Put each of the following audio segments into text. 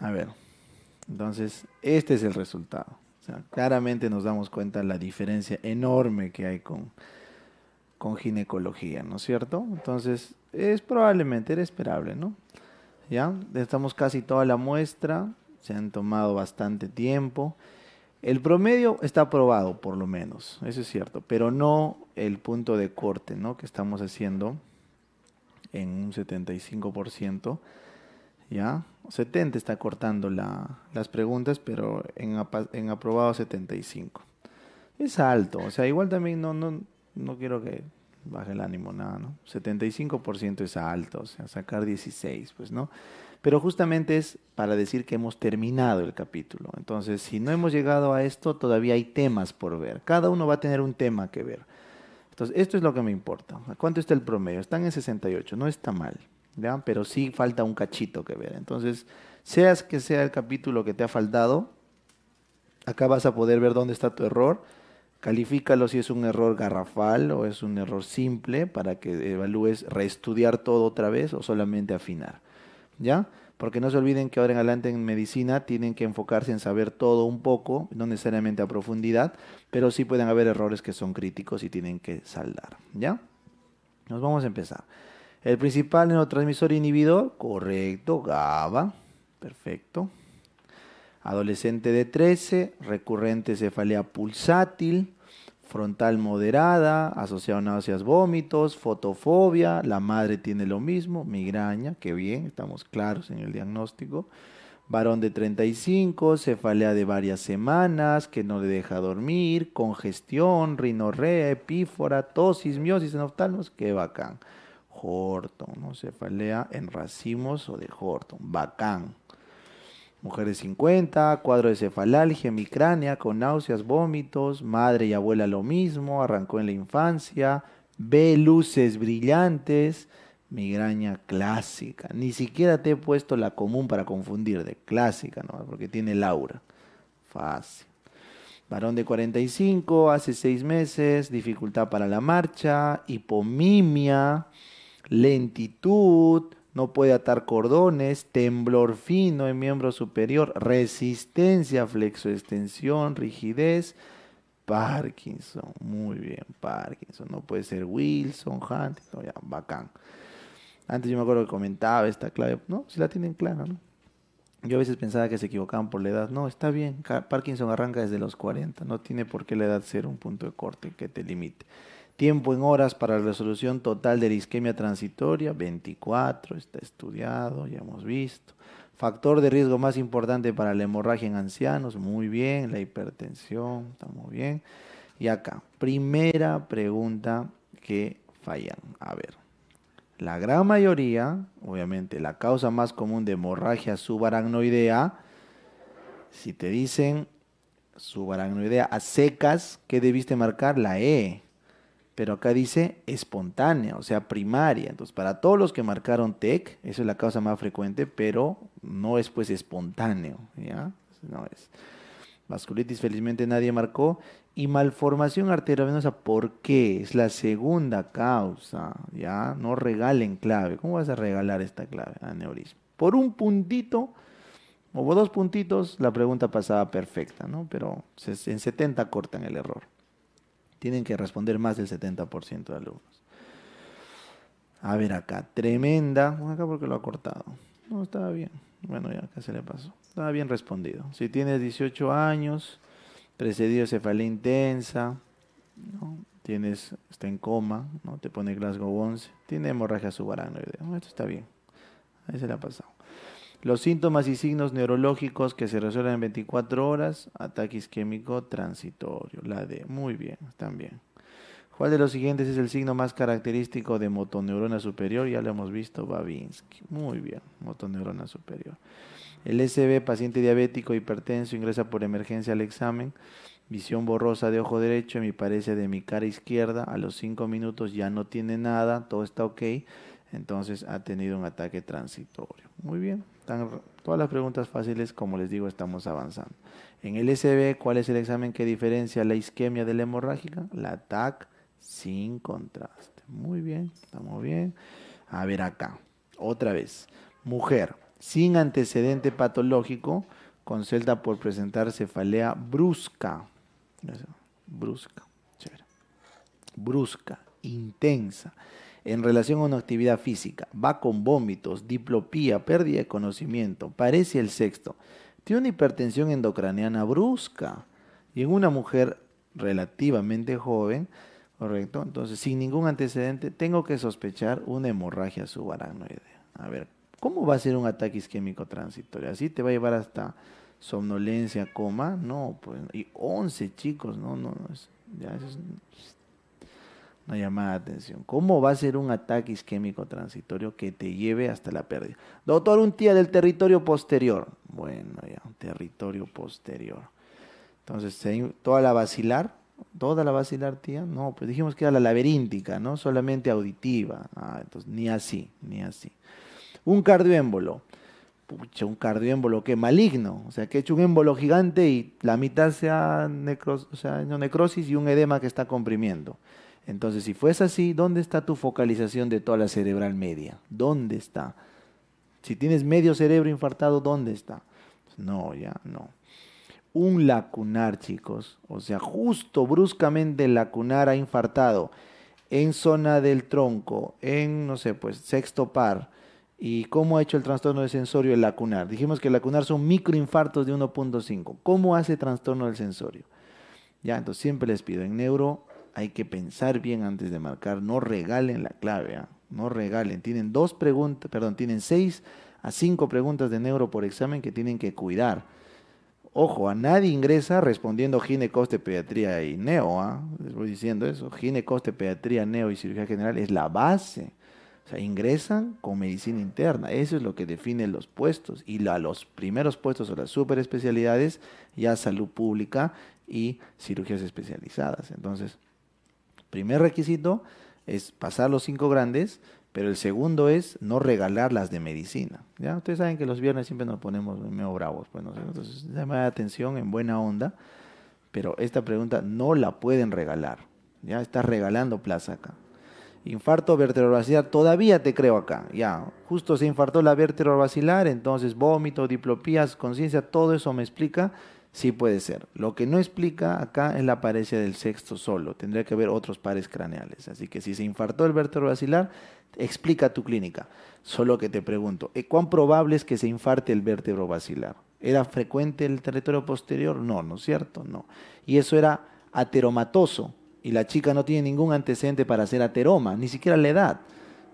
A ver, entonces, este es el resultado. claramente nos damos cuenta la diferencia enorme que hay con, con ginecología, ¿no es cierto? Entonces, es probablemente, era esperable, ¿no? Ya, estamos casi toda la muestra, se han tomado bastante tiempo. El promedio está aprobado, por lo menos, eso es cierto, pero no el punto de corte, ¿no? Que estamos haciendo en un 75%. ¿ya? 70 está cortando las preguntas, pero en, aprobado 75. Es alto, o sea, igual también no, no, no quiero que baje el ánimo, nada, ¿no? 75% es alto, o sea, sacar 16, pues, ¿no? Pero justamente es para decir que hemos terminado el capítulo. Entonces, si no hemos llegado a esto, todavía hay temas por ver. Cada uno va a tener un tema que ver. Entonces, esto es lo que me importa. ¿Cuánto está el promedio? Están en 68, no está mal. Pero sí falta un cachito que ver. Entonces, seas que sea el capítulo que te ha faltado, acá vas a poder ver dónde está tu error. Califícalo si es un error garrafal o es un error simple para que evalúes reestudiar todo otra vez o solamente afinar. ¿Ya? Porque no se olviden que ahora en adelante en medicina tienen que enfocarse en saber todo un poco, no necesariamente a profundidad, pero sí pueden haber errores que son críticos y tienen que saldar. ¿Ya? Nos vamos a empezar. El principal neurotransmisor inhibidor, correcto, GABA, perfecto. Adolescente de 13, recurrente cefalea pulsátil, frontal moderada, asociado a náuseas, vómitos, fotofobia, la madre tiene lo mismo, migraña, que bien, estamos claros en el diagnóstico. Varón de 35, cefalea de varias semanas, que no le deja dormir, congestión, rinorrea, epífora, tosis, miosis en oftalmos, qué bacán. Horton, ¿no? Cefalea en racimos o de Horton, bacán. de 50, cuadro de cefalalgia, micránea, con náuseas, vómitos, madre y abuela lo mismo, arrancó en la infancia, ve luces brillantes, migraña clásica. Ni siquiera te he puesto la común para confundir, de clásica no, porque tiene Laura. Fácil. Varón de 45, hace seis meses, dificultad para la marcha, hipomimia lentitud, no puede atar cordones, temblor fino en miembro superior, resistencia, flexo, extensión, rigidez, Parkinson. Muy bien, Parkinson. No puede ser Wilson, Hunt, ya, bacán. Antes yo me acuerdo que comentaba esta clave, ¿no? Si la tienen clara, ¿no? Yo a veces pensaba que se equivocaban por la edad. No, está bien. Parkinson arranca desde los 40. No tiene por qué la edad ser un punto de corte que te limite. Tiempo en horas para la resolución total de la isquemia transitoria, 24, está estudiado, ya hemos visto. Factor de riesgo más importante para la hemorragia en ancianos, muy bien. La hipertensión, está muy bien. Y acá, primera pregunta que fallan. A ver, la gran mayoría, obviamente, la causa más común de hemorragia subaracnoidea, si te dicen subaracnoidea a secas, ¿qué debiste marcar? La E pero acá dice espontánea, o sea, primaria. Entonces, para todos los que marcaron TEC, esa es la causa más frecuente, pero no es pues espontáneo, ¿ya? No es. Vasculitis felizmente nadie marcó. Y malformación arteriovenosa, ¿por qué? Es la segunda causa, ¿ya? No regalen clave. ¿Cómo vas a regalar esta clave? a Aneurisma. Por un puntito, o dos puntitos, la pregunta pasaba perfecta, ¿no? Pero en 70 cortan el error. Tienen que responder más del 70% de alumnos. A ver acá, tremenda. Acá porque lo ha cortado. No, estaba bien. Bueno, ya, acá se le pasó. Estaba bien respondido. Si tienes 18 años, precedido cefalea intensa, tienes, está en coma, ¿no? te pone Glasgow 11, tiene hemorragia subaracnoidea. Esto está bien. Ahí se le ha pasado. Los síntomas y signos neurológicos que se resuelven en 24 horas, ataque isquémico transitorio, la D. Muy bien, también. ¿Cuál de los siguientes es el signo más característico de motoneurona superior? Ya lo hemos visto, Babinski. Muy bien, motoneurona superior. El SB, paciente diabético, hipertenso, ingresa por emergencia al examen. Visión borrosa de ojo derecho, me parece de mi cara izquierda. A los 5 minutos ya no tiene nada, todo está ok entonces ha tenido un ataque transitorio. Muy bien, todas las preguntas fáciles, como les digo, estamos avanzando. En el SB, ¿cuál es el examen que diferencia la isquemia de la hemorrágica? La TAC sin contraste. Muy bien, estamos bien. A ver acá, otra vez. Mujer sin antecedente patológico, con celda por presentar cefalea brusca. Brusca, Brusca, intensa en relación a una actividad física, va con vómitos, diplopía, pérdida de conocimiento, parece el sexto, tiene una hipertensión endocraniana brusca y en una mujer relativamente joven, correcto, entonces sin ningún antecedente, tengo que sospechar una hemorragia subaracnoidea. A ver, ¿cómo va a ser un ataque isquémico transitorio? Así te va a llevar hasta somnolencia, coma, no, pues, y 11 chicos, no, no, no, ya es una llamada de atención. ¿Cómo va a ser un ataque isquémico transitorio que te lleve hasta la pérdida? Doctor, un tía del territorio posterior. Bueno, ya, un territorio posterior. Entonces, toda la vacilar, toda la vacilar, tía. No, pues dijimos que era la laberíntica, ¿no? Solamente auditiva. Ah, entonces, ni así, ni así. Un cardioémbolo. Pucha, un cardioémbolo que maligno. O sea, que he hecho un émbolo gigante y la mitad sea, necros sea, necrosis y un edema que está comprimiendo. Entonces, si fuese así, ¿dónde está tu focalización de toda la cerebral media? ¿Dónde está? Si tienes medio cerebro infartado, ¿dónde está? no, ya no. Un lacunar, chicos, o sea, justo bruscamente el lacunar ha infartado en zona del tronco, en, no sé, pues, sexto par. ¿Y cómo ha hecho el trastorno del sensorio el lacunar? Dijimos que el lacunar son microinfartos de 1.5. ¿Cómo hace trastorno del sensorio? Ya, entonces siempre les pido, en neuro hay que pensar bien antes de marcar. No regalen la clave, ¿ah? no regalen. Tienen dos preguntas, perdón, tienen seis a cinco preguntas de neuro por examen que tienen que cuidar. Ojo, a nadie ingresa respondiendo ginecoste, pediatría y neo. ¿ah? Les voy diciendo eso. Ginecoste, pediatría, neo y cirugía general es la base. O sea, ingresan con medicina interna. Eso es lo que define los puestos. Y los primeros puestos o las superespecialidades, ya salud pública y cirugías especializadas. Entonces, primer requisito es pasar los cinco grandes, pero el segundo es no regalar las de medicina. ¿ya? Ustedes saben que los viernes siempre nos ponemos medio bravos, pues, entonces llama la atención en buena onda, pero esta pregunta no la pueden regalar. Ya estás regalando plaza acá. Infarto vertebrovascular, todavía te creo acá. Ya, justo se infartó la vértebra vacilar, entonces vómito, diplopías, conciencia, todo eso me explica Sí puede ser. Lo que no explica acá es la apariencia del sexto solo. Tendría que haber otros pares craneales. Así que si se infartó el vértebro vacilar, explica tu clínica. Solo que te pregunto, ¿eh, ¿cuán probable es que se infarte el vértebro vacilar? ¿Era frecuente el territorio posterior? No, ¿no es cierto? No. Y eso era ateromatoso. Y la chica no tiene ningún antecedente para hacer ateroma, ni siquiera la edad.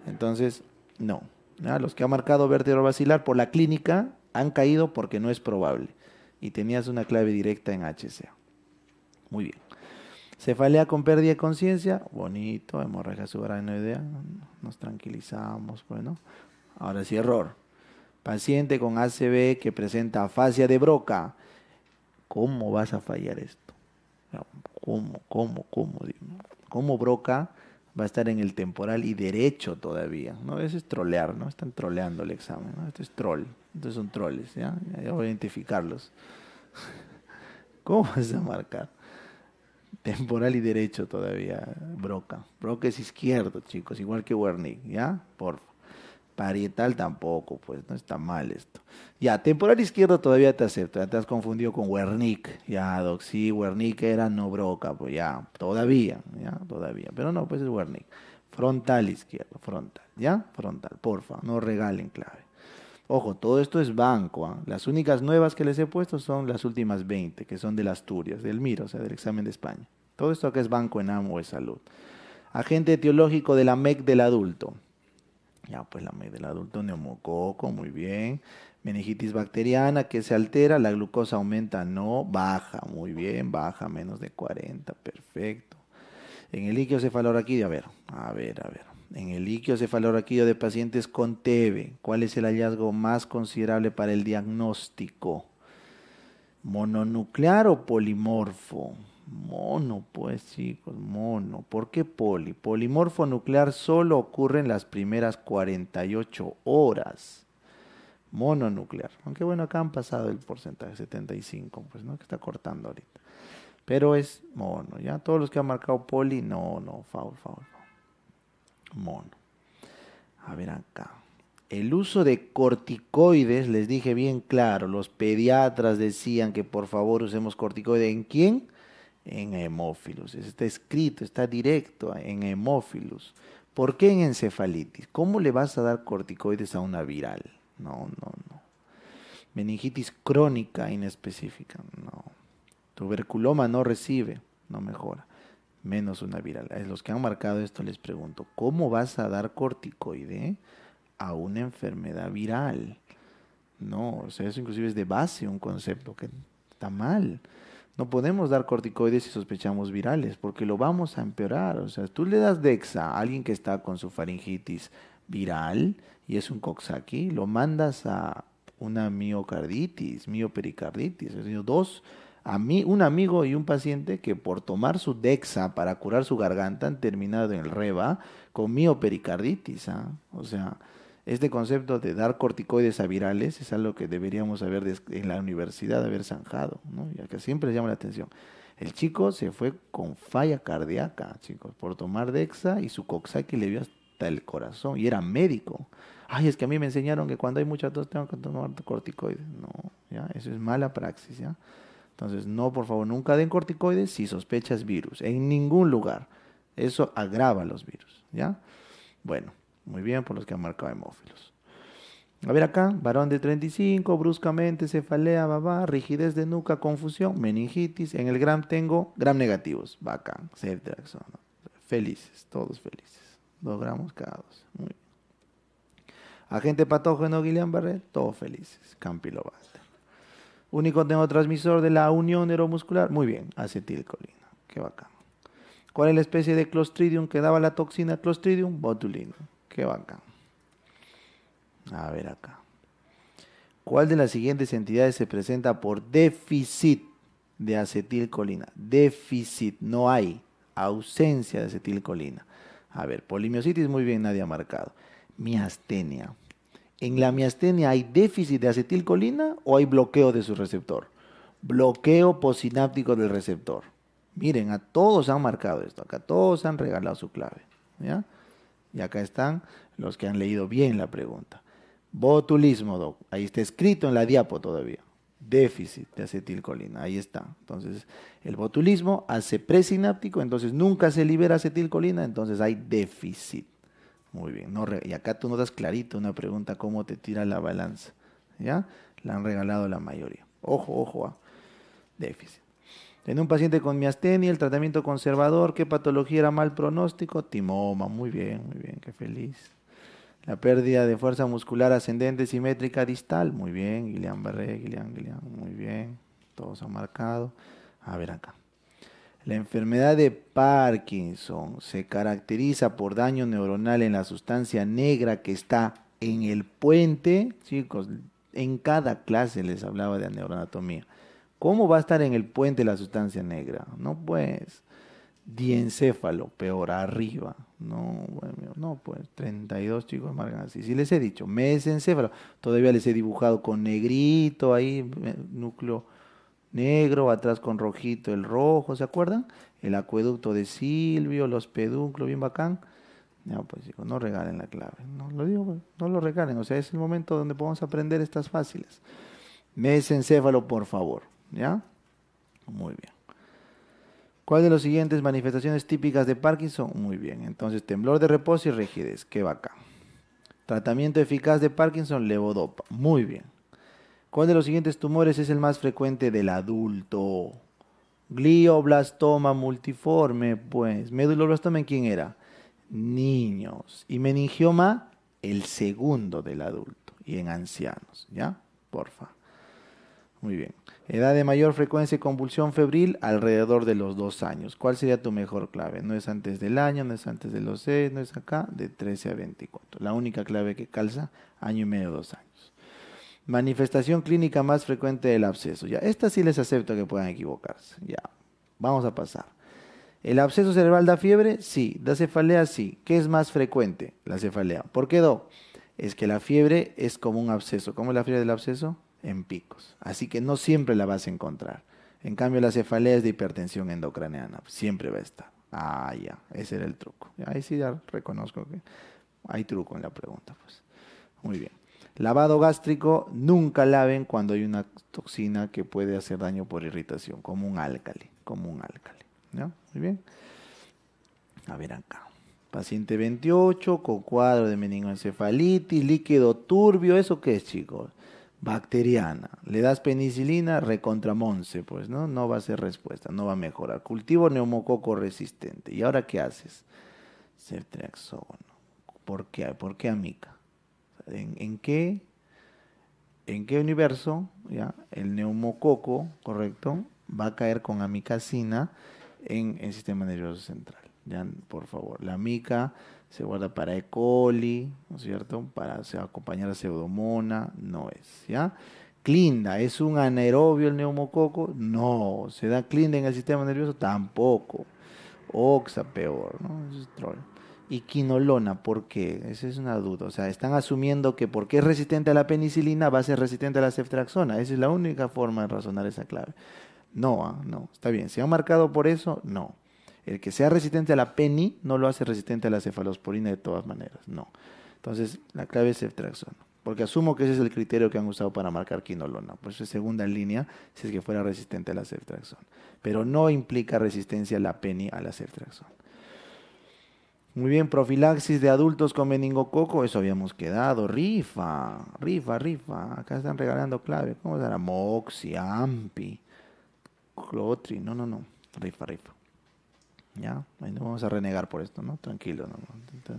Entonces, no. Ah, los que han marcado vértebro vacilar por la clínica han caído porque no es probable y tenías una clave directa en HCA. Muy bien. Cefalea con pérdida de conciencia, bonito, hemorragia subaracnoidea, nos tranquilizamos, bueno. Ahora sí, error. Paciente con ACB que presenta afasia de broca, ¿cómo vas a fallar esto? ¿Cómo, cómo, cómo? ¿Cómo broca? va a estar en el temporal y derecho todavía. ¿no? Eso es trolear, ¿no? Están troleando el examen, ¿no? Esto es troll. entonces son troles, ¿ya? Ya voy a identificarlos. ¿Cómo vas a marcar? Temporal y derecho todavía, Broca. Broca es izquierdo, chicos, igual que Wernick, ¿ya? Por Parietal tampoco, pues no está mal esto. Ya, temporal izquierdo todavía te acepto, ya te has confundido con Wernick. Ya, Doc, sí, Wernick era no broca, pues ya, todavía, ya, todavía. Pero no, pues es Wernick. Frontal izquierdo, frontal, ¿ya? Frontal, porfa, no regalen clave. Ojo, todo esto es banco. ¿ah? Las únicas nuevas que les he puesto son las últimas 20, que son de las Asturias, del MIR, o sea, del examen de España. Todo esto que es banco en AMO de salud. Agente teológico de la MEC del adulto. Ya, pues la del adulto neumococo, muy bien. Meningitis bacteriana que se altera, la glucosa aumenta, no, baja, muy bien, baja menos de 40, perfecto. En el líquido cefalorraquídeo, a ver, a ver, a ver. En el líquido cefalorraquídeo de pacientes con TB, ¿cuál es el hallazgo más considerable para el diagnóstico? ¿Mononuclear o polimorfo? Mono, pues chicos, mono. ¿Por qué poli? Polimorfo nuclear solo ocurre en las primeras 48 horas. Mononuclear. Aunque bueno, acá han pasado el porcentaje, 75, pues no, que está cortando ahorita. Pero es mono, ¿ya? Todos los que han marcado poli, no, no, faul, faul, faul. Mono. A ver acá. El uso de corticoides, les dije bien claro, los pediatras decían que por favor usemos corticoides. ¿En quién? en hemófilos. Está escrito, está directo en hemófilos. ¿Por qué en encefalitis? ¿Cómo le vas a dar corticoides a una viral? No, no, no. Meningitis crónica inespecífica, no. Tuberculoma no recibe, no mejora. Menos una viral. A los que han marcado esto les pregunto, ¿cómo vas a dar corticoide a una enfermedad viral? No, o sea, eso inclusive es de base un concepto que está mal. No podemos dar corticoides si sospechamos virales, porque lo vamos a empeorar. O sea, tú le das Dexa a alguien que está con su faringitis viral y es un coxsackie, lo mandas a una miocarditis, miopericarditis. dos, a mí, un amigo y un paciente que por tomar su Dexa para curar su garganta han terminado en el REBA con miopericarditis. ¿ah? O sea, este concepto de dar corticoides a virales es algo que deberíamos haber en la universidad haber zanjado, ¿no? ya que siempre llama la atención. El chico se fue con falla cardíaca, chicos, por tomar Dexa y su que le vio hasta el corazón y era médico. Ay, es que a mí me enseñaron que cuando hay mucha tos tengo que tomar corticoides. No, ya, eso es mala praxis, ¿ya? Entonces, no, por favor, nunca den corticoides si sospechas virus, en ningún lugar. Eso agrava los virus, ¿ya? Bueno, muy bien, por los que han marcado hemófilos. A ver acá, varón de 35, bruscamente, cefalea, babá, rigidez de nuca, confusión, meningitis. En el gram tengo gram negativos. Bacán, ceftraxona. Felices, todos felices. Dos gramos cada dos. Muy bien. Agente patógeno Guillain Barré, todos felices. Campylobacter. Único neurotransmisor de la unión neuromuscular. Muy bien, acetilcolina. Qué bacán. ¿Cuál es la especie de Clostridium que daba la toxina Clostridium? Botulino. Qué bacán. A ver acá. ¿Cuál de las siguientes entidades se presenta por déficit de acetilcolina? Déficit, no hay. Ausencia de acetilcolina. A ver, polimiositis, muy bien, nadie ha marcado. Miastenia. ¿En la miastenia hay déficit de acetilcolina o hay bloqueo de su receptor? Bloqueo posináptico del receptor. Miren, a todos han marcado esto, acá todos han regalado su clave. ¿ya? Y acá están los que han leído bien la pregunta. Botulismo, Doc. Ahí está escrito en la diapo todavía. Déficit de acetilcolina. Ahí está. Entonces, el botulismo hace presináptico, entonces nunca se libera acetilcolina, entonces hay déficit. Muy bien. y acá tú das clarito una pregunta cómo te tira la balanza. ¿Ya? La han regalado la mayoría. Ojo, ojo ah. déficit. En un paciente con miastenia, el tratamiento conservador, ¿qué patología era mal pronóstico? Timoma, muy bien, muy bien, qué feliz. La pérdida de fuerza muscular ascendente simétrica distal, muy bien, Guillain Barré, Guillain, Guillain, muy bien, todos han marcado. A ver acá. La enfermedad de Parkinson se caracteriza por daño neuronal en la sustancia negra que está en el puente. Chicos, en cada clase les hablaba de neuroanatomía. ¿Cómo va a estar en el puente la sustancia negra? No, pues, diencéfalo, peor, arriba. No, bueno, no, pues, 32 chicos marcan así. Si les he dicho, mesencéfalo, todavía les he dibujado con negrito ahí, eh, núcleo negro, atrás con rojito el rojo, ¿se acuerdan? El acueducto de Silvio, los pedúnculos, bien bacán. No, pues chicos, no regalen la clave. No lo digo, no lo regalen. O sea, es el momento donde podemos aprender estas fáciles. Mesencéfalo, por favor. ¿Ya? Muy bien. ¿Cuál de los siguientes manifestaciones típicas de Parkinson? Muy bien. Entonces, temblor de reposo y rigidez. Qué acá? Tratamiento eficaz de Parkinson, levodopa. Muy bien. ¿Cuál de los siguientes tumores es el más frecuente del adulto? Glioblastoma multiforme, pues. Meduloblastoma, ¿en quién era? Niños. Y meningioma, el segundo del adulto. Y en ancianos, ¿ya? Porfa. Muy bien. Edad de mayor frecuencia y convulsión febril alrededor de los dos años. ¿Cuál sería tu mejor clave? No es antes del año, no es antes de los seis, no es acá, de 13 a 24. La única clave que calza, año y medio, dos años. Manifestación clínica más frecuente del absceso. Ya, esta sí les acepto que puedan equivocarse. Ya, vamos a pasar. ¿El absceso cerebral da fiebre? Sí. ¿Da cefalea? Sí. ¿Qué es más frecuente? La cefalea. ¿Por qué do? Es que la fiebre es como un absceso. ¿Cómo es la fiebre del absceso? en picos. Así que no siempre la vas a encontrar. En cambio, la cefalea es de hipertensión endocraneana. Siempre va a estar. Ah, ya. Ese era el truco. Ahí sí ya reconozco que hay truco en la pregunta. Pues. Muy bien. Lavado gástrico, nunca laven cuando hay una toxina que puede hacer daño por irritación, como un álcali, como un álcali. ¿no? Muy bien. A ver acá. Paciente 28 con cuadro de meningoencefalitis, líquido turbio, ¿eso qué es, chicos? bacteriana. Le das penicilina, recontramonce, pues, ¿no? No va a ser respuesta, no va a mejorar. Cultivo neumococo resistente. ¿Y ahora qué haces? ser ¿Por qué? ¿Por qué amica? ¿En, qué? ¿En qué universo? ¿Ya? El neumococo, correcto, va a caer con amicacina en el sistema nervioso central. ¿Ya? Por favor, la amica se guarda para E. coli, ¿no es cierto? Para acompañar a pseudomona, no es, ¿ya? Clinda, ¿es un anaerobio el neumococo? No. ¿Se da clinda en el sistema nervioso? Tampoco. Oxa, peor, ¿no? es troll. Y quinolona, ¿por qué? Esa es una duda. O sea, están asumiendo que porque es resistente a la penicilina va a ser resistente a la ceftraxona. Esa es la única forma de razonar esa clave. No, ah, no, está bien. ¿Se ha marcado por eso? No. El que sea resistente a la PENI no lo hace resistente a la cefalosporina de todas maneras, no. Entonces, la clave es ceftraxona. porque asumo que ese es el criterio que han usado para marcar quinolona, por eso es segunda línea si es que fuera resistente a la ceftraxona. pero no implica resistencia a la PENI a la ceftraxona. Muy bien, profilaxis de adultos con meningococo, eso habíamos quedado. Rifa, rifa, rifa. Acá están regalando clave. ¿Cómo será? Moxi, Ampi, Clotri. No, no, no. Rifa, rifa. Ya, no vamos a renegar por esto, ¿no? Tranquilo, no,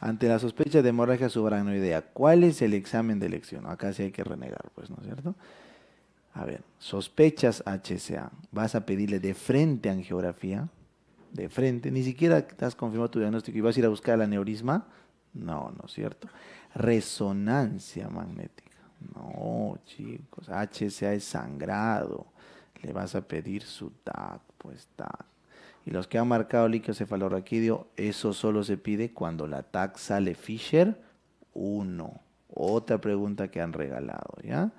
Ante la sospecha de hemorragia subaracnoidea, ¿cuál es el examen de elección? Acá sí hay que renegar, pues, ¿no es cierto? A ver, sospechas HCA, vas a pedirle de frente angiografía, de frente, ni siquiera has confirmado tu diagnóstico y vas a ir a buscar el aneurisma, no, ¿no es cierto? Resonancia magnética, no, chicos, HCA es sangrado, le vas a pedir su TAC, pues TAC. Y los que han marcado líquido cefalorraquídeo, eso solo se pide cuando la TAC sale Fisher 1. Otra pregunta que han regalado, ¿ya?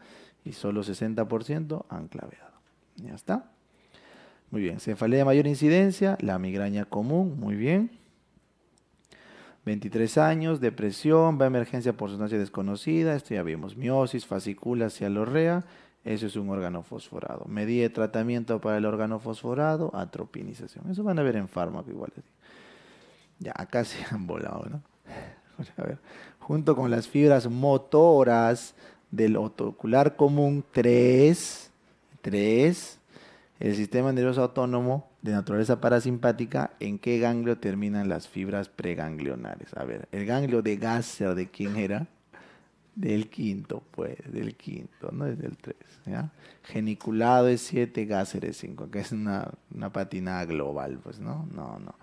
Y solo 60% han claveado. ¿Ya está? Muy bien. Cefalea de mayor incidencia, la migraña común, muy bien. 23 años, depresión, va a emergencia por sustancia desconocida, esto ya vimos. Miosis, y cialorrea eso es un órgano fosforado. Medida de tratamiento para el órgano fosforado, atropinización. Eso van a ver en fármaco igual. Ya, acá se han volado, ¿no? A ver. Junto con las fibras motoras del otocular común 3, 3, el sistema nervioso autónomo de naturaleza parasimpática, ¿en qué ganglio terminan las fibras preganglionares? A ver, el ganglio de Gasser, ¿de quién era? Del quinto, pues, del quinto, no es del tres. ¿ya? Geniculado es siete, es cinco, que es una, una patinada global, pues, ¿no? No, no.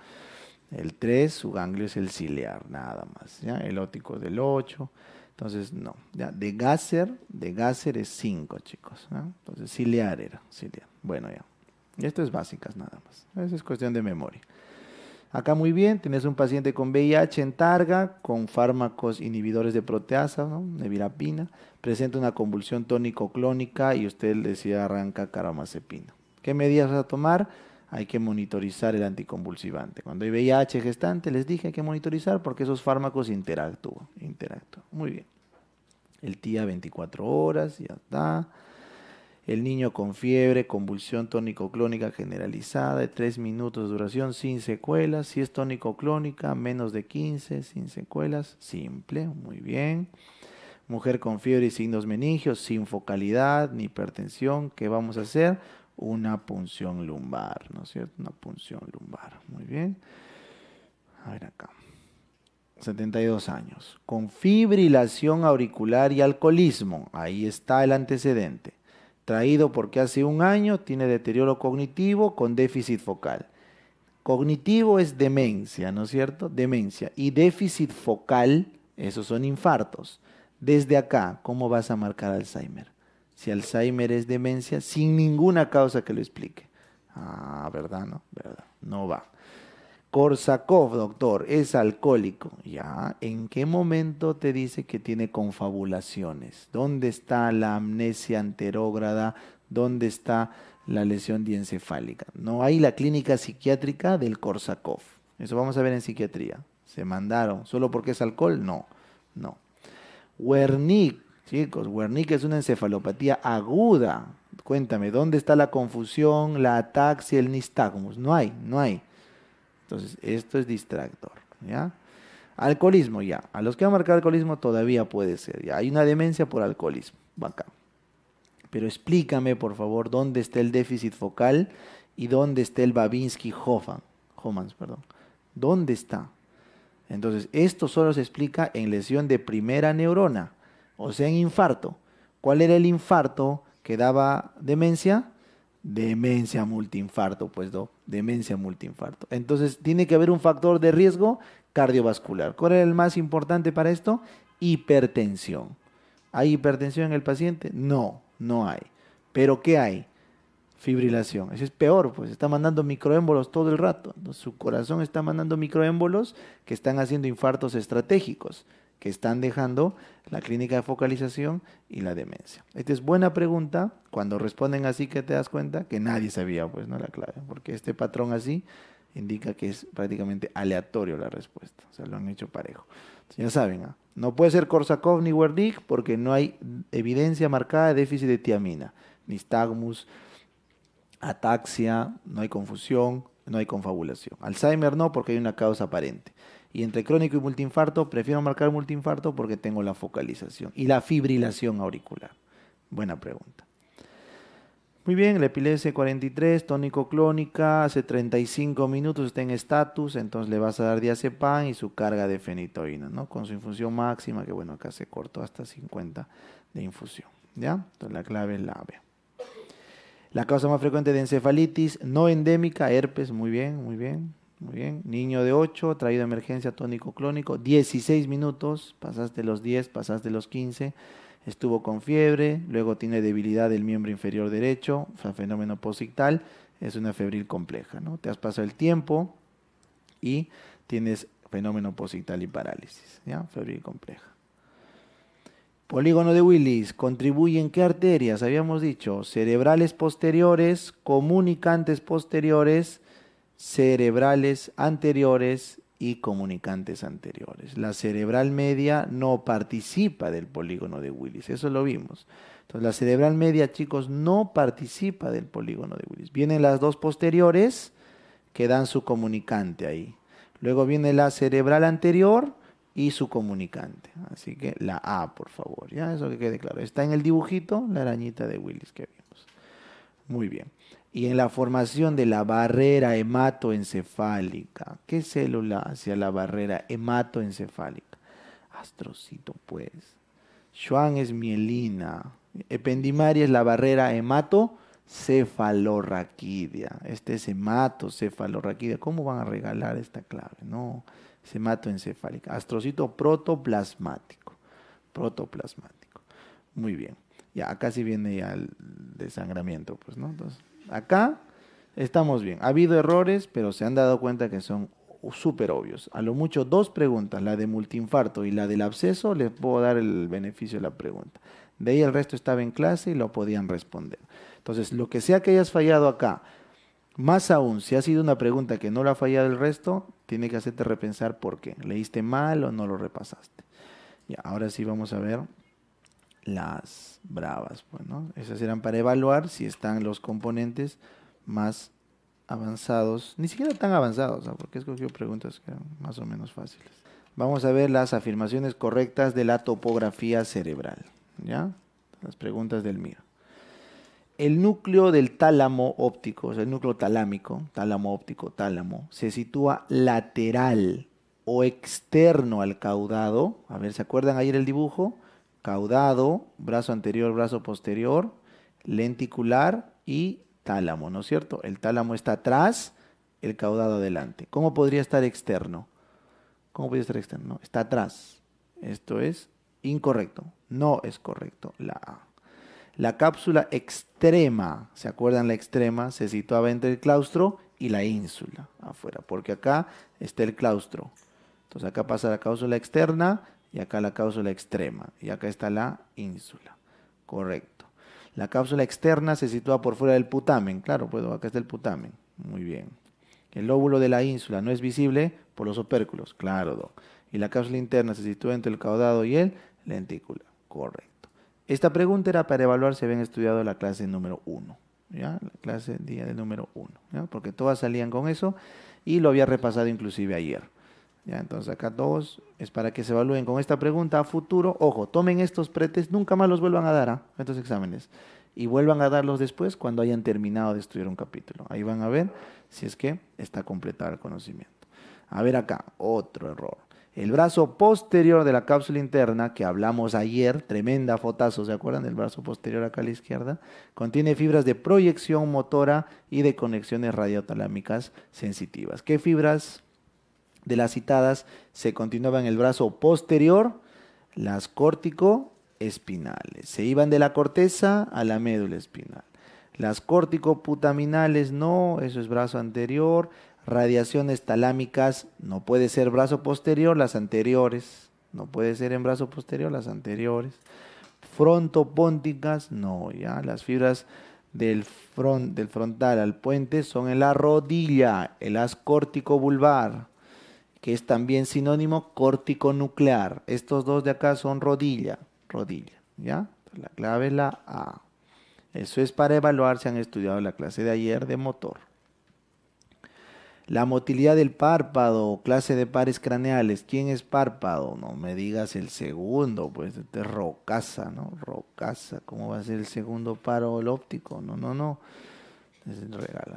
El tres, su ganglio es el ciliar, nada más. ¿ya? El óptico es del ocho, Entonces, no. ¿ya? De gáser, de gáser es cinco, chicos. Entonces, ciliar era, ciliar. Bueno, ya. Esto es básicas, nada más. Eso es cuestión de memoria. Acá muy bien, tienes un paciente con VIH en targa, con fármacos inhibidores de proteasa, ¿no? nevirapina, presenta una convulsión tónico-clónica y usted decía arranca caramazepina. ¿Qué medidas vas a tomar? Hay que monitorizar el anticonvulsivante. Cuando hay VIH gestante, les dije, hay que monitorizar porque esos fármacos interactúan. interactúan. Muy bien. El TIA 24 horas, ya está el niño con fiebre, convulsión tónico-clónica generalizada de 3 minutos de duración sin secuelas, si es tónico-clónica, menos de 15, sin secuelas, simple, muy bien. Mujer con fiebre y signos meningios, sin focalidad ni hipertensión, ¿qué vamos a hacer? Una punción lumbar, ¿no es cierto? Una punción lumbar, muy bien. A ver acá. 72 años, con fibrilación auricular y alcoholismo. Ahí está el antecedente traído porque hace un año tiene deterioro cognitivo con déficit focal. Cognitivo es demencia, ¿no es cierto? Demencia. Y déficit focal, esos son infartos. Desde acá, ¿cómo vas a marcar Alzheimer? Si Alzheimer es demencia, sin ninguna causa que lo explique. Ah, ¿verdad? No, ¿verdad? No va. Korsakov, doctor, es alcohólico. Ya, ¿en qué momento te dice que tiene confabulaciones? ¿Dónde está la amnesia anterógrada? ¿Dónde está la lesión diencefálica? No hay la clínica psiquiátrica del Korsakov. Eso vamos a ver en psiquiatría. Se mandaron. ¿Solo porque es alcohol? No, no. Wernick, chicos, Wernicke es una encefalopatía aguda. Cuéntame, ¿dónde está la confusión, la ataxia, el nistagmus? No hay, no hay. Entonces, esto es distractor, ¿ya? Alcoholismo, ya. A los que a marcar alcoholismo todavía puede ser, ya. Hay una demencia por alcoholismo, acá. Pero explícame, por favor, dónde está el déficit focal y dónde está el Babinski-Hoffman, homans perdón. ¿Dónde está? Entonces, esto solo se explica en lesión de primera neurona, o sea, en infarto. ¿Cuál era el infarto que daba demencia? demencia multiinfarto, pues no, demencia multiinfarto. Entonces tiene que haber un factor de riesgo cardiovascular. ¿Cuál es el más importante para esto? Hipertensión. ¿Hay hipertensión en el paciente? No, no hay. ¿Pero qué hay? Fibrilación. Eso es peor, pues está mandando microémbolos todo el rato. su corazón está mandando microémbolos que están haciendo infartos estratégicos que están dejando la clínica de focalización y la demencia. Esta es buena pregunta. Cuando responden así que te das cuenta que nadie sabía, pues, ¿no? La clave. Porque este patrón así indica que es prácticamente aleatorio la respuesta. O sea, lo han hecho parejo. ya saben, ¿ah? no puede ser Korsakov ni Wernicke porque no hay evidencia marcada de déficit de tiamina. Nistagmus, ataxia, no hay confusión, no hay confabulación. Alzheimer no porque hay una causa aparente. Y entre crónico y multiinfarto, prefiero marcar multiinfarto porque tengo la focalización y la fibrilación auricular. Buena pregunta. Muy bien, la epilepsia 43, tónico clónica, hace 35 minutos está en estatus, entonces le vas a dar diazepam y su carga de fenitoína, ¿no? Con su infusión máxima, que bueno, acá se cortó hasta 50 de infusión, ¿ya? Entonces la clave es la AB. La causa más frecuente de encefalitis no endémica, herpes, muy bien, muy bien, muy bien. Niño de 8, traído emergencia tónico clónico, 16 minutos, pasaste los 10, pasaste los 15, estuvo con fiebre, luego tiene debilidad del miembro inferior derecho, fenómeno posictal, es una febril compleja, ¿no? Te has pasado el tiempo y tienes fenómeno posictal y parálisis, Febril compleja. Polígono de Willis, ¿contribuyen qué arterias? Habíamos dicho, cerebrales posteriores, comunicantes posteriores, cerebrales anteriores y comunicantes anteriores. La cerebral media no participa del polígono de Willis, eso lo vimos. Entonces la cerebral media, chicos, no participa del polígono de Willis. Vienen las dos posteriores que dan su comunicante ahí. Luego viene la cerebral anterior y su comunicante. Así que la A, por favor, ya eso que quede claro. Está en el dibujito la arañita de Willis que vimos. Muy bien y en la formación de la barrera hematoencefálica. ¿Qué célula hacia la barrera hematoencefálica? Astrocito, pues. Schwann es mielina. Ependimaria es la barrera hematocefalorraquídea. Este es hematocefalorraquídea. ¿Cómo van a regalar esta clave? No, hematoencefálica. Astrocito protoplasmático. Protoplasmático. Muy bien. Ya, acá viene ya el desangramiento, pues, ¿no? Entonces. Acá estamos bien. Ha habido errores, pero se han dado cuenta que son súper obvios. A lo mucho dos preguntas, la de multiinfarto y la del absceso, les puedo dar el beneficio de la pregunta. De ahí el resto estaba en clase y lo podían responder. Entonces, lo que sea que hayas fallado acá, más aún, si ha sido una pregunta que no la ha fallado el resto, tiene que hacerte repensar por qué. ¿Leíste mal o no lo repasaste? ahora sí vamos a ver las bravas. Bueno, pues, esas eran para evaluar si están los componentes más avanzados, ni siquiera tan avanzados, porque escogió preguntas que eran más o menos fáciles. Vamos a ver las afirmaciones correctas de la topografía cerebral, ¿ya? Las preguntas del MIR. El núcleo del tálamo óptico, o sea, el núcleo talámico, tálamo óptico, tálamo, se sitúa lateral o externo al caudado. A ver, ¿se acuerdan ayer el dibujo? caudado, brazo anterior, brazo posterior, lenticular y tálamo, ¿no es cierto? El tálamo está atrás, el caudado adelante. ¿Cómo podría estar externo? ¿Cómo podría estar externo? está atrás. Esto es incorrecto. No es correcto la La cápsula extrema, ¿se acuerdan la extrema? Se situaba entre el claustro y la ínsula afuera, porque acá está el claustro. Entonces acá pasa la cápsula externa, y acá la cápsula extrema, y acá está la ínsula. Correcto. La cápsula externa se sitúa por fuera del putamen, claro, pues acá está el putamen. Muy bien. El lóbulo de la ínsula no es visible por los opérculos, claro, Doc. Y la cápsula interna se sitúa entre el caudado y el lentícula, correcto. Esta pregunta era para evaluar si habían estudiado la clase número 1, ¿ya? La clase día de número 1, Porque todas salían con eso y lo había repasado inclusive ayer. ¿ya? Entonces acá dos es para que se evalúen con esta pregunta a futuro. Ojo, tomen estos pretes, nunca más los vuelvan a dar a ¿ah? estos exámenes. Y vuelvan a darlos después cuando hayan terminado de estudiar un capítulo. Ahí van a ver si es que está completado el conocimiento. A ver acá, otro error. El brazo posterior de la cápsula interna, que hablamos ayer, tremenda fotazo, ¿se acuerdan El brazo posterior acá a la izquierda? Contiene fibras de proyección motora y de conexiones radiotalámicas sensitivas. ¿Qué fibras de las citadas se continuaba en el brazo posterior, las córtico-espinales, Se iban de la corteza a la médula espinal. Las córtico-putaminales, no, eso es brazo anterior. Radiaciones talámicas no puede ser brazo posterior, las anteriores. No puede ser en brazo posterior, las anteriores. Frontopónticas, no, ya. Las fibras del, front, del frontal al puente son en la rodilla, el as vulvar que es también sinónimo córtico nuclear. Estos dos de acá son rodilla, rodilla, ¿ya? La clave es la A. Eso es para evaluar si han estudiado la clase de ayer de motor. La motilidad del párpado, clase de pares craneales. ¿Quién es párpado? No me digas el segundo, pues este es rocasa, ¿no? Rocasa, ¿cómo va a ser el segundo paro el óptico? No, no, no.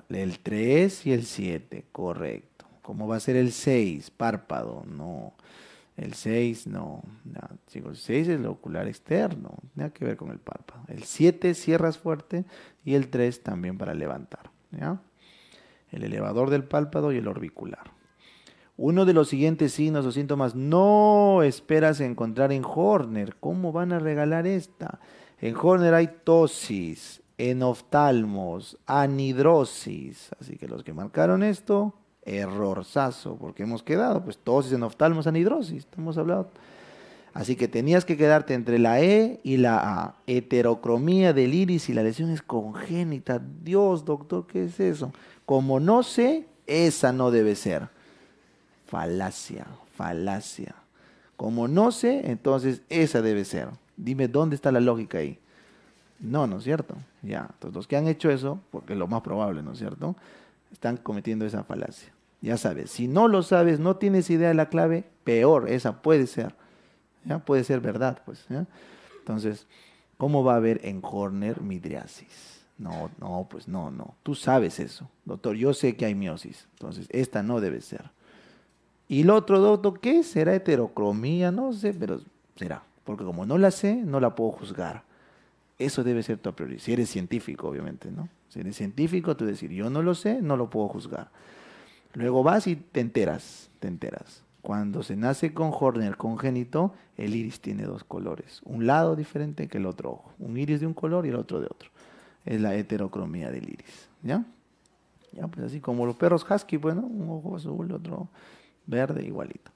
El 3 y el 7, correcto. ¿Cómo va a ser el 6? Párpado, no. El 6, no. el 6 es el ocular externo, nada que ver con el párpado. El 7 cierras fuerte y el 3 también para levantar. El elevador del párpado y el orbicular. Uno de los siguientes signos o síntomas no esperas encontrar en Horner. ¿Cómo van a regalar esta? En Horner hay tosis, enoftalmos, anidrosis. anhidrosis. Así que los que marcaron esto, errorzazo, porque hemos quedado, pues tosis en oftalmos anidrosis, hemos hablado. Así que tenías que quedarte entre la E y la A. Heterocromía del iris y la lesión es congénita. Dios, doctor, ¿qué es eso? Como no sé, esa no debe ser. Falacia, falacia. Como no sé, entonces esa debe ser. Dime dónde está la lógica ahí. No, ¿no es cierto? Ya, entonces los que han hecho eso, porque es lo más probable, ¿no es cierto? Están cometiendo esa falacia. Ya sabes, si no lo sabes, no tienes idea de la clave, peor, esa puede ser. ¿ya? Puede ser verdad, pues. Entonces, ¿cómo va a haber en corner midriasis? No, no, pues no, no. Tú sabes eso. Doctor, yo sé que hay miosis. Entonces, esta no debe ser. Y el otro, doctor, ¿qué? ¿Será heterocromía? No sé, pero será. Porque como no la sé, no la puedo juzgar. Eso debe ser tu prioridad Si eres científico, obviamente, ¿no? Si eres científico, tú decir, yo no lo sé, no lo puedo juzgar. Luego vas y te enteras, te enteras. Cuando se nace con Horner congénito, el iris tiene dos colores, un lado diferente que el otro ojo. Un iris de un color y el otro de otro. Es la heterocromía del iris, ¿ya? Ya, pues así como los perros husky, bueno, pues, un ojo azul, otro verde, igualito.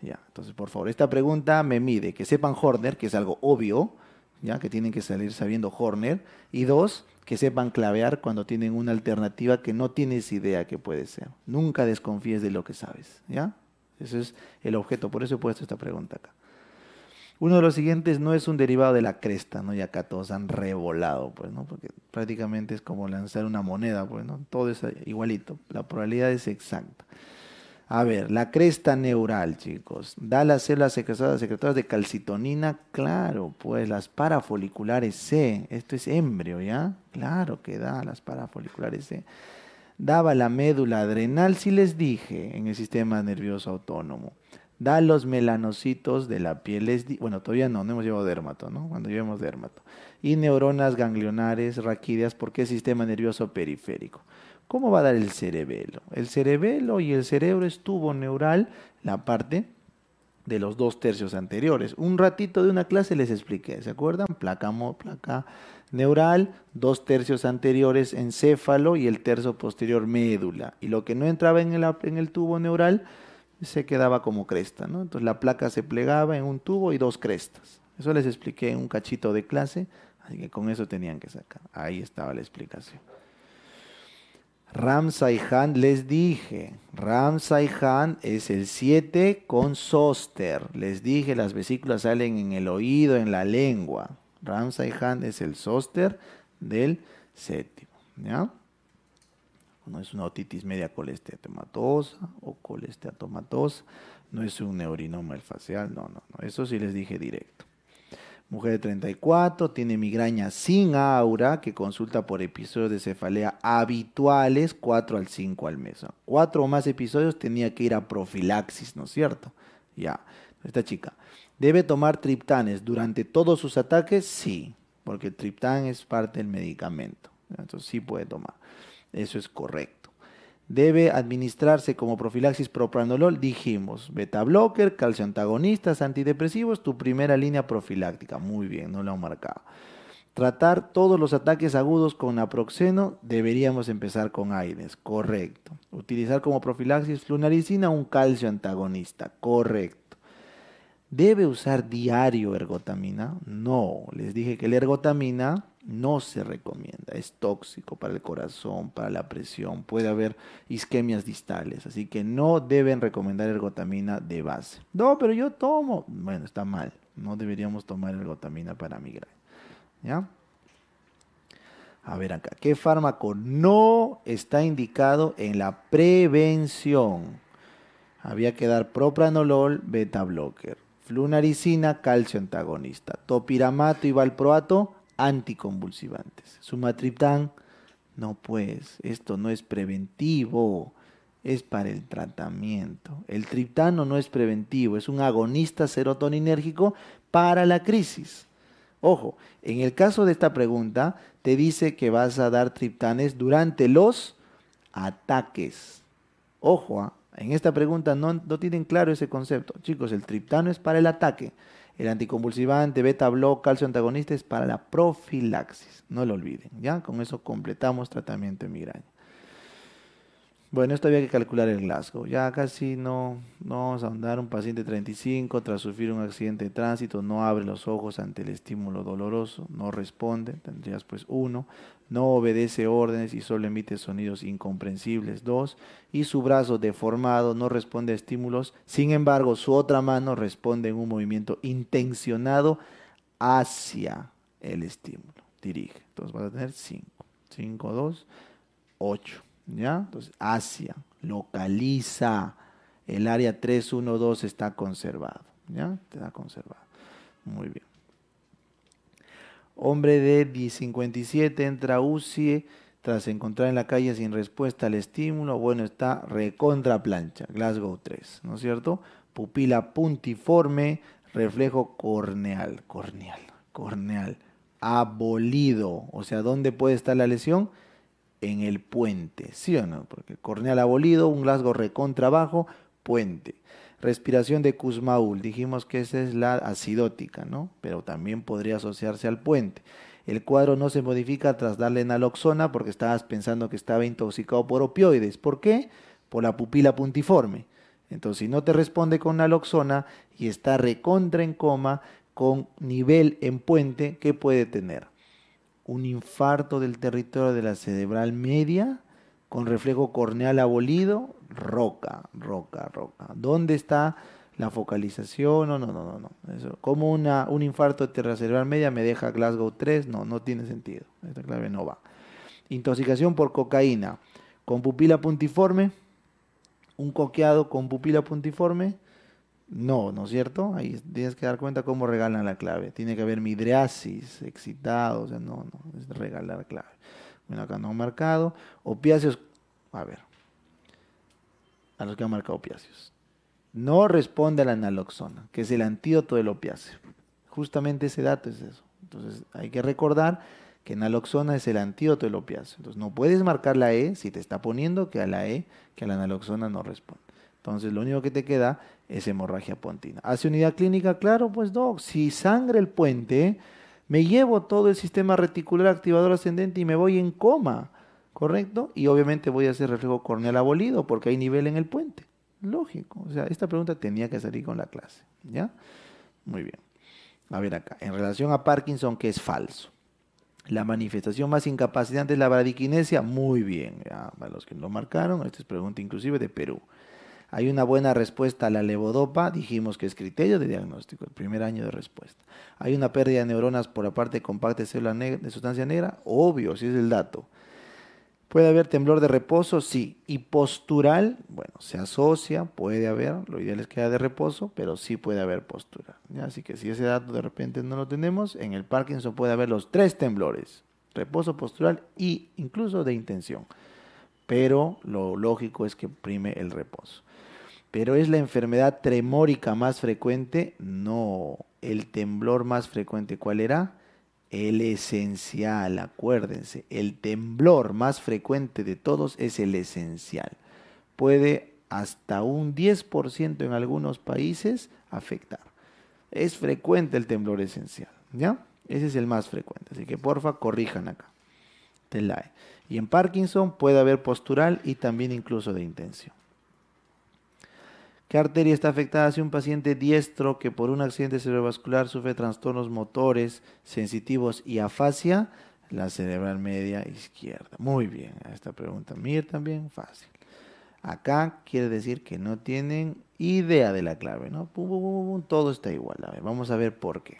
Ya, entonces por favor, esta pregunta me mide que sepan Horner, que es algo obvio, ya que tienen que salir sabiendo Horner, y dos, que sepan clavear cuando tienen una alternativa que no tienes idea que puede ser. Nunca desconfíes de lo que sabes, ¿ya? Ese es el objeto, por eso he puesto esta pregunta acá. Uno de los siguientes no es un derivado de la cresta, ¿no? Y acá todos han revolado, pues, ¿no? Porque prácticamente es como lanzar una moneda, pues, ¿no? Todo es igualito, la probabilidad es exacta. A ver, la cresta neural, chicos. Da las células secretoras, de calcitonina, claro, pues las parafoliculares C. Esto es embrio, ¿ya? Claro que da las parafoliculares C. Daba la médula adrenal, si les dije, en el sistema nervioso autónomo. Da los melanocitos de la piel, bueno, todavía no, no hemos llevado dermato, ¿no? Cuando llevemos dermato y neuronas ganglionares, raquídeas, porque es sistema nervioso periférico. ¿Cómo va a dar el cerebelo? El cerebelo y el cerebro es tubo neural, la parte de los dos tercios anteriores. Un ratito de una clase les expliqué, ¿se acuerdan? Placa, placa neural, dos tercios anteriores encéfalo y el tercio posterior médula. Y lo que no entraba en el, en el tubo neural se quedaba como cresta, ¿no? Entonces la placa se plegaba en un tubo y dos crestas. Eso les expliqué en un cachito de clase Así que con eso tenían que sacar. Ahí estaba la explicación. Ramsay Han, les dije, Ramsay Han es el 7 con soster. Les dije, las vesículas salen en el oído, en la lengua. Ramsay Han es el soster del séptimo. No es una otitis media colesteatomatosa o colesteatomatosa. No es un neurinoma facial. No, no, no. Eso sí les dije directo mujer de 34, tiene migraña sin aura, que consulta por episodios de cefalea habituales, 4 al 5 al mes. 4 o más episodios tenía que ir a profilaxis, ¿no es cierto? Ya, esta chica. ¿Debe tomar triptanes durante todos sus ataques? Sí, porque el triptán es parte del medicamento. Entonces sí puede tomar. Eso es correcto debe administrarse como profilaxis propranolol, dijimos, beta blocker, calcio antagonistas, antidepresivos, tu primera línea profiláctica. Muy bien, no lo han marcado. Tratar todos los ataques agudos con naproxeno, deberíamos empezar con AIDES, correcto. Utilizar como profilaxis flunaricina un calcio antagonista, correcto. ¿Debe usar diario ergotamina? No, les dije que la ergotamina no se recomienda, es tóxico para el corazón, para la presión, puede haber isquemias distales, así que no deben recomendar ergotamina de base. No, pero yo tomo, bueno, está mal, no deberíamos tomar ergotamina para migrar. ¿Ya? A ver acá, ¿qué fármaco no está indicado en la prevención? Había que dar propranolol, beta blocker. Flunaricina, calcio antagonista. Topiramato y valproato, anticonvulsivantes. Sumatriptán, no pues, esto no es preventivo, es para el tratamiento. El triptano no es preventivo, es un agonista serotoninérgico para la crisis. Ojo, en el caso de esta pregunta, te dice que vas a dar triptanes durante los ataques. Ojo, ¿ah? En esta pregunta no, tienen claro ese concepto. Chicos, el triptano es para el ataque. El anticonvulsivante, beta block, calcio antagonista es para la profilaxis. No lo olviden, ¿ya? Con eso completamos tratamiento de migraña. Bueno, esto había que calcular el Glasgow. Ya casi no, no vamos ahondar. Un paciente 35, tras sufrir un accidente de tránsito, no abre los ojos ante el estímulo doloroso, no responde, tendrías pues uno, no obedece órdenes y solo emite sonidos incomprensibles, dos y su brazo deformado no responde a estímulos, sin embargo su otra mano responde en un movimiento intencionado hacia el estímulo, dirige. Entonces vas a tener 5, 5, 2, 8. ¿ya? Entonces, Asia, localiza. El área 312 está conservado, ¿ya? Está conservado. Muy bien. Hombre de 57 entra UCI tras encontrar en la calle sin respuesta al estímulo. Bueno, está recontra plancha, Glasgow 3, ¿no es cierto? Pupila puntiforme, reflejo corneal, corneal, corneal, abolido. O sea, ¿dónde puede estar la lesión? en el puente, ¿sí o no? Porque corneal abolido, un lasgo recontra abajo, puente. Respiración de Kuzmaul, dijimos que esa es la acidótica, ¿no? Pero también podría asociarse al puente. El cuadro no se modifica tras darle naloxona porque estabas pensando que estaba intoxicado por opioides. ¿Por qué? Por la pupila puntiforme. Entonces, si no te responde con naloxona y está recontra en coma con nivel en puente, ¿qué puede tener? un infarto del territorio de la cerebral media con reflejo corneal abolido, roca, roca, roca. ¿Dónde está la focalización? No, no, no, no. no. como una, un infarto de cerebral media me deja Glasgow 3, no, no tiene sentido. Esta clave no va. Intoxicación por cocaína con pupila puntiforme, un coqueado con pupila puntiforme no, ¿no es cierto? Ahí tienes que dar cuenta cómo regalan la clave. Tiene que haber midriasis, excitado, o sea, no, no, es regalar clave. Bueno, acá no han marcado. Opiáceos, a ver, a los que han marcado opiáceos. No responde a la naloxona, que es el antídoto del opiáceo. Justamente ese dato es eso. Entonces hay que recordar que naloxona es el antídoto del opiáceo. Entonces no puedes marcar la E si te está poniendo que a la E, que a la naloxona no responde. Entonces lo único que te queda es hemorragia pontina. ¿Hace unidad clínica? Claro, pues no. Si sangre el puente, me llevo todo el sistema reticular activador ascendente y me voy en coma, ¿correcto? Y obviamente voy a hacer reflejo corneal abolido porque hay nivel en el puente. Lógico. O sea, esta pregunta tenía que salir con la clase, ¿ya? Muy bien. A ver acá, en relación a Parkinson, que es falso. La manifestación más incapacitante es la bradiquinesia. Muy bien, para los que lo marcaron, esta es pregunta inclusive de Perú hay una buena respuesta a la levodopa, dijimos que es criterio de diagnóstico, el primer año de respuesta. Hay una pérdida de neuronas por la parte compacta de, célula de sustancia negra, obvio, si es el dato. ¿Puede haber temblor de reposo? Sí. Y postural, bueno, se asocia, puede haber, lo ideal es que haya de reposo, pero sí puede haber postura. Así que si ese dato de repente no lo tenemos, en el Parkinson puede haber los tres temblores, reposo postural e incluso de intención. Pero lo lógico es que prime el reposo pero es la enfermedad tremórica más frecuente. No, el temblor más frecuente, ¿cuál era? El esencial, acuérdense, el temblor más frecuente de todos es el esencial. Puede hasta un 10% en algunos países afectar. Es frecuente el temblor esencial, ¿ya? Ese es el más frecuente, así que porfa, corrijan acá. E. Y en Parkinson puede haber postural y también incluso de intención. ¿Qué arteria está afectada hacia un paciente diestro que por un accidente cerebrovascular sufre trastornos motores, sensitivos y afasia? La cerebral media izquierda. Muy bien, esta pregunta Mir también, fácil. Acá quiere decir que no tienen idea de la clave, ¿no? todo está igual. vamos a ver por qué.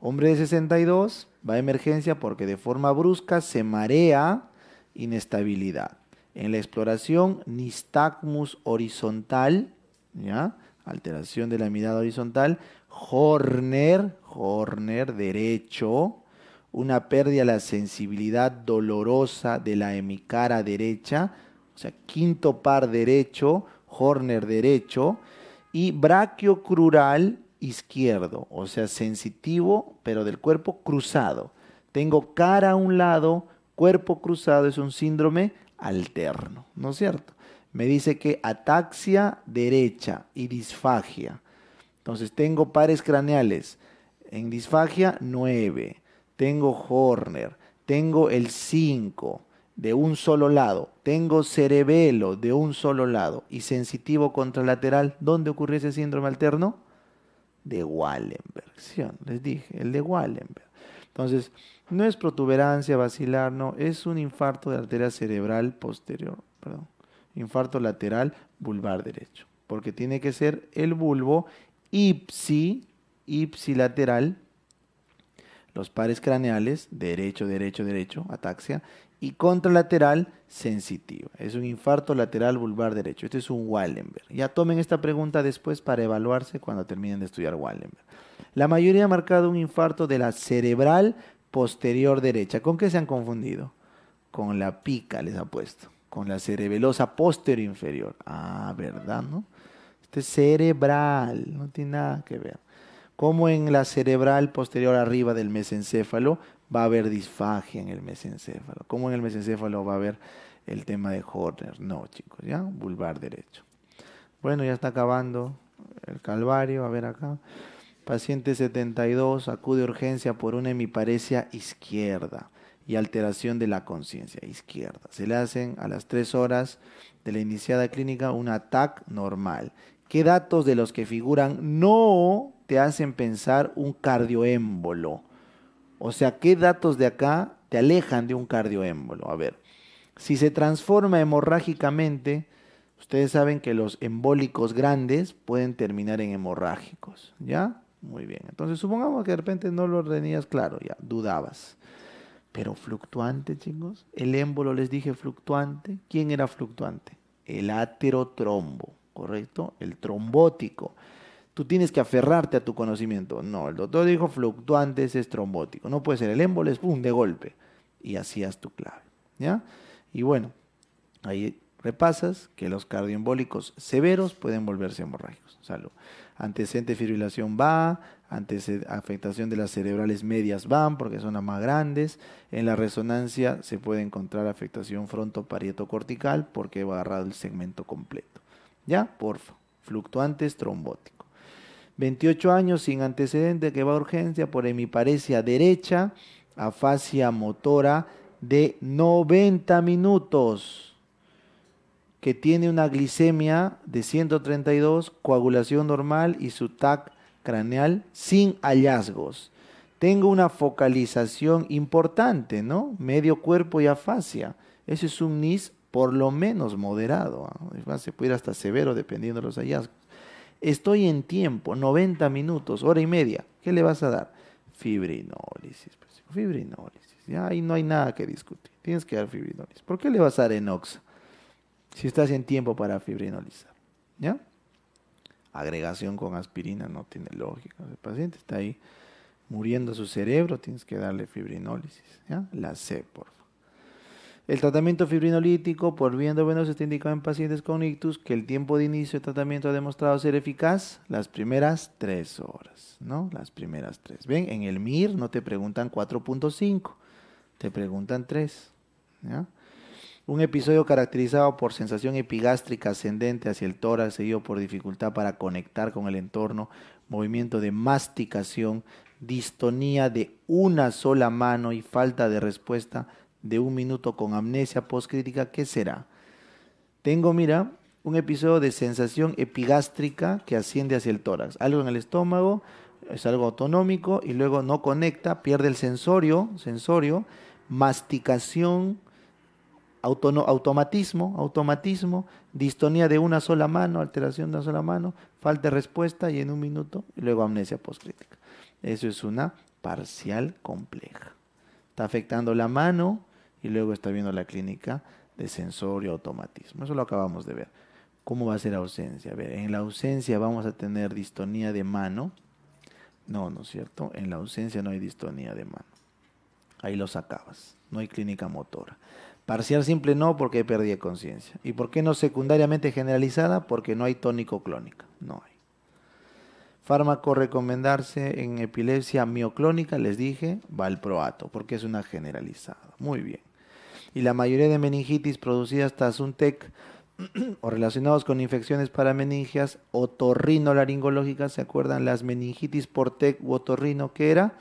Hombre de 62 va a emergencia porque de forma brusca se marea, inestabilidad. En la exploración, nistagmus horizontal, Alteración de la mirada horizontal. Horner, Horner derecho. Una pérdida de la sensibilidad dolorosa de la hemicara derecha. O sea, quinto par derecho, Horner derecho. Y crural izquierdo, o sea, sensitivo, pero del cuerpo cruzado. Tengo cara a un lado, cuerpo cruzado, es un síndrome alterno, ¿no es cierto? me dice que ataxia derecha y disfagia. Entonces tengo pares craneales. En disfagia 9, tengo Horner, tengo el 5 de un solo lado, tengo cerebelo de un solo lado y sensitivo contralateral. ¿Dónde ocurre ese síndrome alterno? De Wallenberg. Les dije, el de Wallenberg. Entonces, no es protuberancia vacilar, no, es un infarto de arteria cerebral posterior. Perdón infarto lateral vulvar derecho, porque tiene que ser el bulbo ipsi, ipsilateral, los pares craneales, derecho, derecho, derecho, ataxia, y contralateral sensitiva. Es un infarto lateral vulvar derecho. Este es un Wallenberg. Ya tomen esta pregunta después para evaluarse cuando terminen de estudiar Wallenberg. La mayoría ha marcado un infarto de la cerebral posterior derecha. ¿Con qué se han confundido? Con la pica, les ha puesto con la cerebelosa posterior inferior. Ah, ¿verdad? ¿No? Este es cerebral, no tiene nada que ver. Como en la cerebral posterior arriba del mesencéfalo va a haber disfagia en el mesencéfalo. Como en el mesencéfalo va a haber el tema de Horner. No, chicos, ¿ya? Bulbar derecho. Bueno, ya está acabando el calvario. A ver acá. Paciente 72 acude urgencia por una hemiparesia izquierda y alteración de la conciencia izquierda. Se le hacen a las tres horas de la iniciada clínica un ataque normal. ¿Qué datos de los que figuran no te hacen pensar un cardioémbolo? O sea, ¿qué datos de acá te alejan de un cardioémbolo? A ver, si se transforma hemorrágicamente, ustedes saben que los embólicos grandes pueden terminar en hemorrágicos, ¿ya? Muy bien. Entonces, supongamos que de repente no lo tenías claro, ya, dudabas. Pero fluctuante, chicos. El émbolo les dije fluctuante. ¿Quién era fluctuante? El aterotrombo, ¿correcto? El trombótico. Tú tienes que aferrarte a tu conocimiento. No, el doctor dijo fluctuante, es trombótico. No puede ser. El émbolo es pum, de golpe. Y hacías tu clave. ¿Ya? Y bueno, ahí pasas, que los cardioembólicos severos pueden volverse hemorrágicos. Salud. antecedente de fibrilación va, antecedente, afectación de las cerebrales medias van, porque son las más grandes. En la resonancia se puede encontrar afectación frontoparietocortical cortical porque va agarrado el segmento completo. ¿Ya? Porfa. Fluctuantes trombótico. 28 años sin antecedente que va a urgencia por hemiparesia derecha, afasia motora de 90 minutos que tiene una glicemia de 132, coagulación normal y su TAC craneal sin hallazgos. Tengo una focalización importante, ¿no? Medio cuerpo y afasia. Ese es un NIS por lo menos moderado. ¿ah? Se puede ir hasta severo dependiendo de los hallazgos. Estoy en tiempo, 90 minutos, hora y media. ¿Qué le vas a dar? Fibrinólisis. Pues, fibrinólisis. ahí no hay nada que discutir. Tienes que dar fibrinólisis. ¿Por qué le vas a dar enoxa? si estás en tiempo para fibrinolizar. ¿Ya? Agregación con aspirina no tiene lógica. El paciente está ahí muriendo su cerebro, tienes que darle fibrinólisis. ¿ya? La C, por favor. El tratamiento fibrinolítico por vía endovenosa está indicado en pacientes con ictus que el tiempo de inicio de tratamiento ha demostrado ser eficaz las primeras tres horas, ¿no? Las primeras tres. Ven, en el MIR no te preguntan 4.5, te preguntan 3, ¿ya? Un episodio caracterizado por sensación epigástrica ascendente hacia el tórax, seguido por dificultad para conectar con el entorno, movimiento de masticación, distonía de una sola mano y falta de respuesta de un minuto con amnesia postcrítica. ¿Qué será? Tengo, mira, un episodio de sensación epigástrica que asciende hacia el tórax. Algo en el estómago, es algo autonómico y luego no conecta, pierde el sensorio, sensorio, masticación, automatismo, automatismo, distonía de una sola mano, alteración de una sola mano, falta de respuesta y en un minuto, y luego amnesia postcrítica. Eso es una parcial compleja. Está afectando la mano y luego está viendo la clínica de sensorio automatismo. Eso lo acabamos de ver. ¿Cómo va a ser la ausencia? A ver, en la ausencia vamos a tener distonía de mano. No, no es cierto. En la ausencia no hay distonía de mano. Ahí lo sacabas. No hay clínica motora. Parcial simple no, porque perdí conciencia. ¿Y por qué no secundariamente generalizada? Porque no hay tónico clónica. No hay. Fármaco recomendarse en epilepsia mioclónica, les dije, va proato, porque es una generalizada. Muy bien. Y la mayoría de meningitis producidas tras un TEC o relacionados con infecciones parameningias otorrinolaringológicas, ¿se acuerdan? Las meningitis por TEC u otorrino, ¿qué era?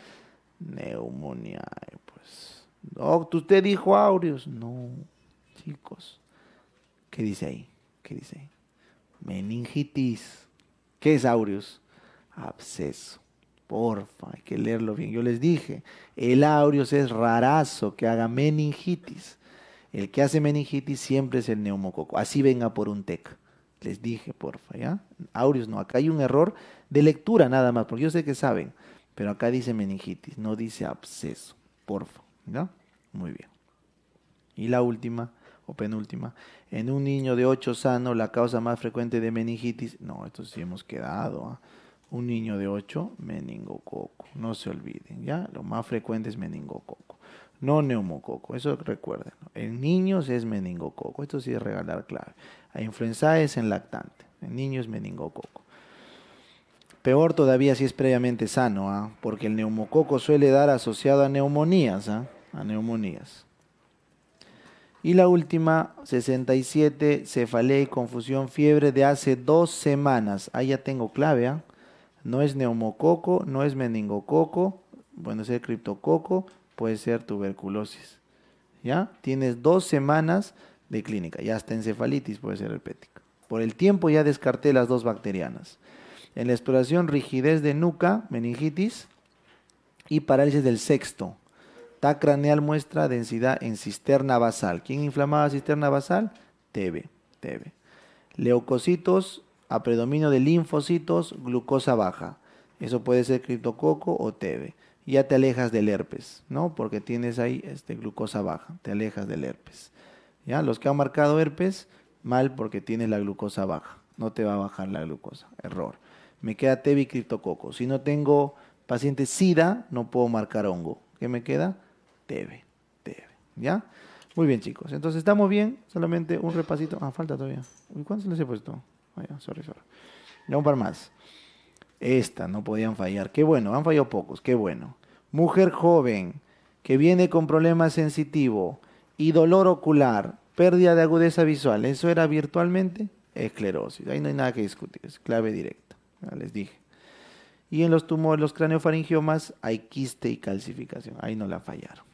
Neumonía, pues. No, usted dijo Aureus. No, chicos. ¿Qué dice ahí? ¿Qué dice ahí? Meningitis. ¿Qué es Aureus? Absceso. Porfa, hay que leerlo bien. Yo les dije, el aureus es rarazo que haga meningitis. El que hace meningitis siempre es el neumococo. Así venga por un TEC. Les dije, porfa, ¿ya? Aureus no, acá hay un error de lectura nada más, porque yo sé que saben, pero acá dice meningitis, no dice absceso, porfa. ¿ya? Muy bien. Y la última, o penúltima, en un niño de 8 sano, la causa más frecuente de meningitis, no, esto sí hemos quedado, ¿ah? un niño de 8, meningococo, no se olviden, ¿ya? Lo más frecuente es meningococo, no neumococo, eso recuerden. En niños es meningococo, esto sí es regalar clave. A influenza es en lactante, en niños meningococo. Peor todavía si es previamente sano, ¿ah? porque el neumococo suele dar asociado a neumonías, ¿ah? a neumonías. Y la última, 67, cefalea y confusión, fiebre de hace dos semanas. Ahí ya tengo clave, ¿ah? No es neumococo, no es meningococo, bueno, ser criptococo, puede ser tuberculosis. ¿Ya? Tienes dos semanas de clínica, ya está encefalitis puede ser herpética. Por el tiempo ya descarté las dos bacterianas. En la exploración, rigidez de nuca, meningitis y parálisis del sexto, TAC craneal muestra densidad en cisterna basal. ¿Quién inflamaba cisterna basal? TB, TB. Leucocitos a predominio de linfocitos, glucosa baja. Eso puede ser criptococo o TB. Ya te alejas del herpes, ¿no? Porque tienes ahí este, glucosa baja, te alejas del herpes. ¿Ya? Los que han marcado herpes, mal porque tienes la glucosa baja. No te va a bajar la glucosa, error. Me queda TB y criptococo. Si no tengo paciente SIDA, no puedo marcar hongo. ¿Qué me queda? debe, debe. ¿Ya? Muy bien, chicos. Entonces, ¿estamos bien? Solamente un repasito. Ah, falta todavía. ¿Y cuántos les he puesto? Vaya, ah, sorry, sorry. Ya un par más. Esta, no podían fallar. Qué bueno, han fallado pocos, qué bueno. Mujer joven que viene con problema sensitivo y dolor ocular, pérdida de agudeza visual, eso era virtualmente esclerosis. Ahí no hay nada que discutir, es clave directa, ya les dije. Y en los tumores, los craneofaringiomas, hay quiste y calcificación. Ahí no la fallaron.